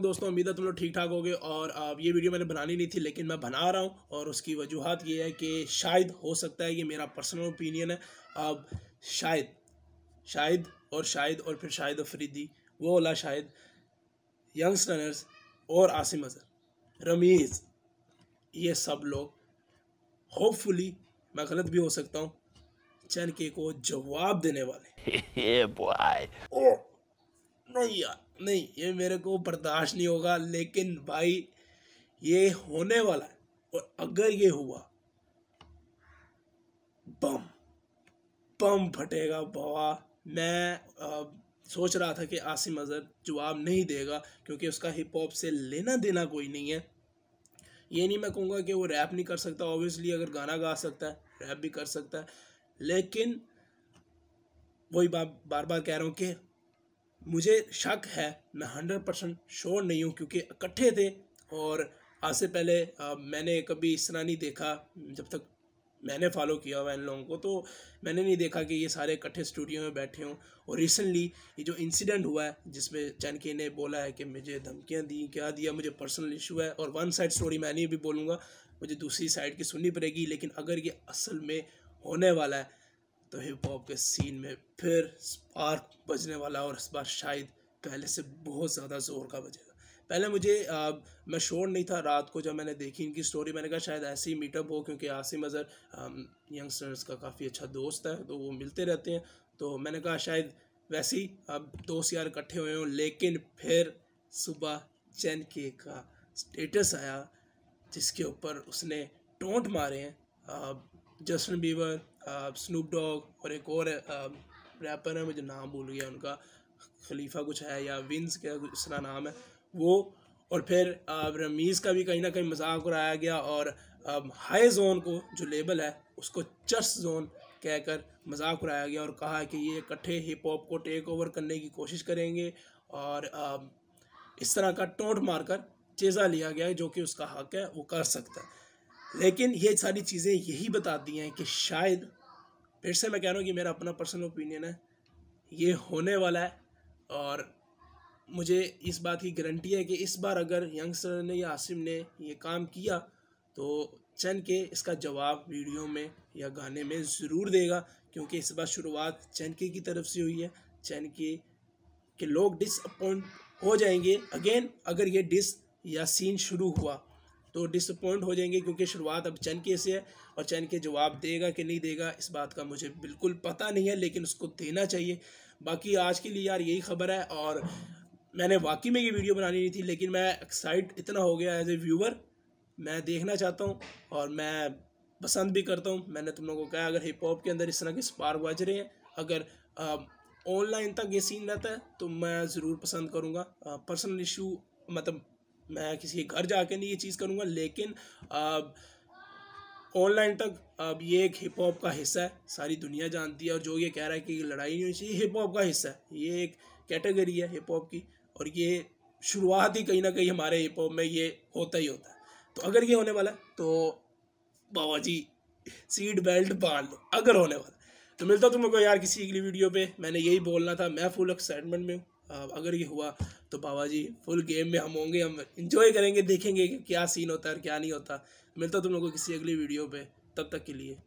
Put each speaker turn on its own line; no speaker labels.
दोस्तों उम्मीद है तुम लोग ठीक ठाक होगे और अब ये वीडियो मैंने बनानी नहीं थी लेकिन मैं बना रहा हूँ और उसकी वजूहत ये है कि शायद हो सकता है ये मेरा पर्सनल ओपिनियन है अब शायद शायद और शायद और फिर शायद अफरीदी वो ओला शायद यंगस्टनर्स रनर्स और आसिम अजहर रमीज़ ये सब लोग होपफुली मैं गलत भी हो सकता हूँ चन के को जवाब देने वाले नहीं यार नहीं ये मेरे को बर्दाश्त नहीं होगा लेकिन भाई ये होने वाला है और अगर ये हुआ बम बम फटेगा बवा मैं आ, सोच रहा था कि आसिम अजहर जवाब नहीं देगा क्योंकि उसका हिप हॉप से लेना देना कोई नहीं है ये नहीं मैं कहूँगा कि वो रैप नहीं कर सकता ऑब्वियसली अगर गाना गा सकता है रैप भी कर सकता है लेकिन वही बात बार बार कह रहा हूँ कि मुझे शक है मैं हंड्रेड परसेंट श्योर नहीं हूँ क्योंकि इकट्ठे थे और आज से पहले आ, मैंने कभी इस तरह नहीं देखा जब तक मैंने फॉलो किया हुआ इन लोगों को तो मैंने नहीं देखा कि ये सारे इकट्ठे स्टूडियो में बैठे हों और रिसेंटली ये जो इंसिडेंट हुआ है जिसमें के ने बोला है कि मुझे धमकियाँ दी क्या दिया मुझे पर्सनल इशू है और वन साइड स्टोरी मैं नहीं भी बोलूँगा मुझे दूसरी साइड की सुननी पड़ेगी लेकिन अगर ये असल में होने वाला है तो हिप हॉप के सीन में फिर स्पार्क बजने वाला और इस बार शायद पहले से बहुत ज़्यादा ज़ोर का बजेगा पहले मुझे आ, मैं शोर नहीं था रात को जब मैंने देखी इनकी स्टोरी मैंने कहा शायद ऐसे ही मीटअप हो क्योंकि आसिम अज़र यंगस्टर्स का काफ़ी अच्छा दोस्त है तो वो मिलते रहते हैं तो मैंने कहा शायद वैसे ही अब दोस्त यार इकट्ठे हुए हों लेकिन फिर सुबह चैन के का स्टेटस आया जिसके ऊपर उसने टोंट मारे हैं जस्टिन बीबर स्नूप डॉग और एक और रैपर है मुझे नाम भूल गया उनका खलीफा कुछ है या विंस क्या इस तरह नाम है वो और फिर रमीज़ का भी कहीं ना कहीं मजाक उड़ाया गया और हाई जोन को जो लेबल है उसको चर्च जोन कहकर मजाक उड़ाया गया और कहा कि ये इकट्ठे हिप हॉप को टेक ओवर करने की कोशिश करेंगे और इस तरह का टोट मारकर चेज़ा लिया गया जो कि उसका हक है वो कर सकता है लेकिन ये सारी चीज़ें यही बताती हैं कि शायद फिर से मैं कह रहा हूँ कि मेरा अपना पर्सनल ओपिनियन है ये होने वाला है और मुझे इस बात की गारंटी है कि इस बार अगर यंगस्टर ने या आसिम ने ये काम किया तो चन के इसका जवाब वीडियो में या गाने में ज़रूर देगा क्योंकि इस बार शुरुआत चन के की तरफ से हुई है चन के के लोग डिसअपॉइंट हो जाएंगे अगेन अगर ये डिस या सीन शुरू हुआ तो डिसअपॉइंट हो जाएंगे क्योंकि शुरुआत अब चन के से है और चन के जवाब देगा कि नहीं देगा इस बात का मुझे बिल्कुल पता नहीं है लेकिन उसको देना चाहिए बाकी आज के लिए यार यही खबर है और मैंने वाकई में ये वीडियो बनानी नहीं थी लेकिन मैं एक्साइट इतना हो गया एज ए व्यूवर मैं देखना चाहता हूँ और मैं पसंद भी करता हूँ मैंने तुम लोगों को कहा अगर हिप हॉप के अंदर इस तरह के स्पार बज रहे हैं अगर ऑनलाइन तक ये सीन रहता है तो मैं ज़रूर पसंद करूँगा पर्सनल इशू मतलब मैं किसी के घर जाके नहीं ये चीज़ करूँगा लेकिन ऑनलाइन तक अब ये एक हिप हॉप का हिस्सा है सारी दुनिया जानती है और जो ये कह रहा है कि लड़ाई नहीं होनी चाहिए हिप हॉप का हिस्सा है ये एक कैटेगरी है हिप हॉप की और ये शुरुआत ही कहीं ना कहीं हमारे हिप हॉप में ये होता ही होता है तो अगर ये होने वाला है तो बाबा जी सीट बेल्ट बांध लो अगर होने वाला तो मिलता को यार किसी अगली वीडियो पे मैंने यही बोलना था मैं फुल एक्साइटमेंट में हूँ अगर ये हुआ तो बाबा जी फुल गेम में हम होंगे हम इंजॉय करेंगे देखेंगे कि क्या सीन होता है और क्या नहीं होता मिलता तुम लोगों को किसी अगली वीडियो पे तब तक के लिए